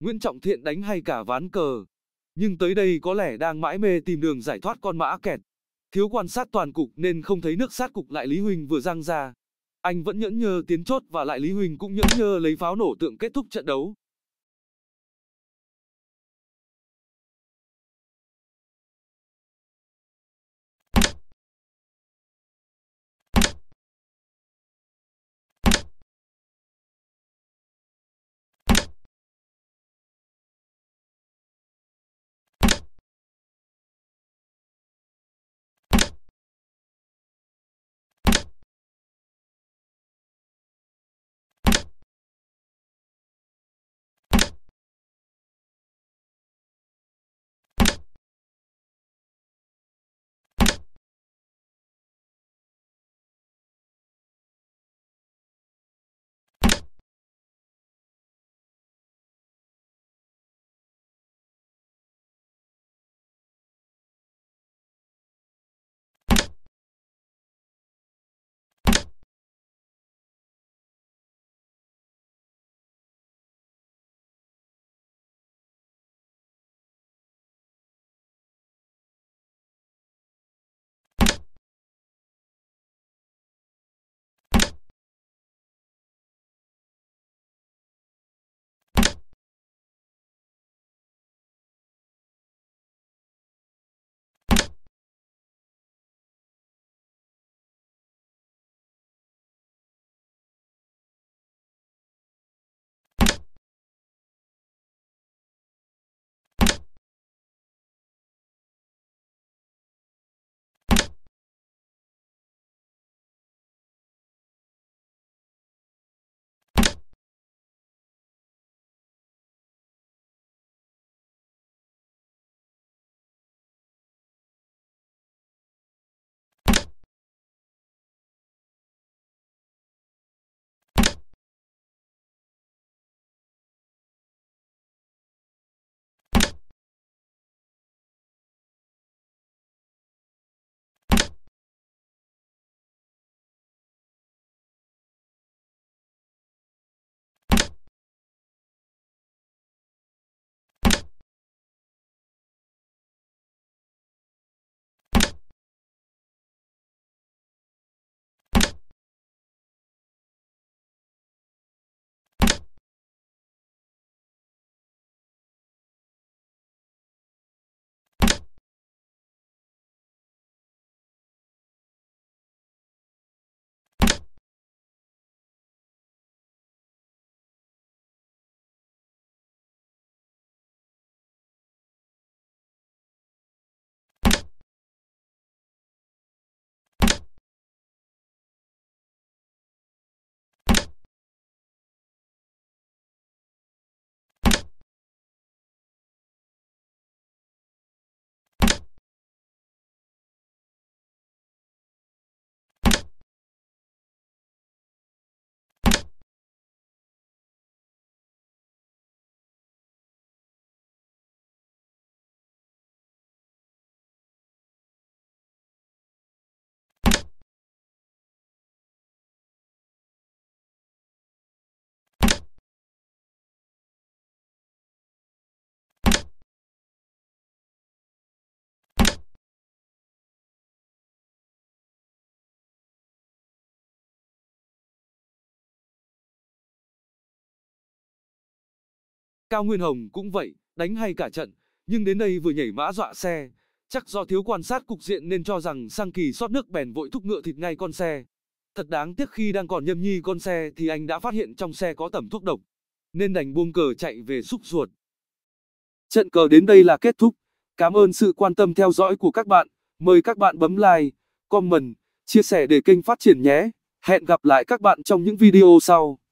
Nguyễn Trọng Thiện đánh hay cả ván cờ. Nhưng tới đây có lẽ đang mãi mê tìm đường giải thoát con mã kẹt. Thiếu quan sát toàn cục nên không thấy nước sát cục lại Lý Huỳnh vừa răng ra. Anh vẫn nhẫn nhơ tiến chốt và lại Lý Huỳnh cũng nhẫn nhơ lấy pháo nổ tượng kết thúc trận đấu. Cao Nguyên Hồng cũng vậy, đánh hay cả trận, nhưng đến đây vừa nhảy mã dọa xe. Chắc do thiếu quan sát cục diện nên cho rằng sang kỳ sót nước bèn vội thúc ngựa thịt ngay con xe. Thật đáng tiếc khi đang còn nhâm nhi con xe thì anh đã phát hiện trong xe có tẩm thuốc độc, nên đành buông cờ chạy về xúc ruột. Trận cờ đến đây là kết thúc. Cảm ơn sự quan tâm theo dõi của các bạn. Mời các bạn bấm like, comment, chia sẻ để kênh phát triển nhé. Hẹn gặp lại các bạn trong những video sau.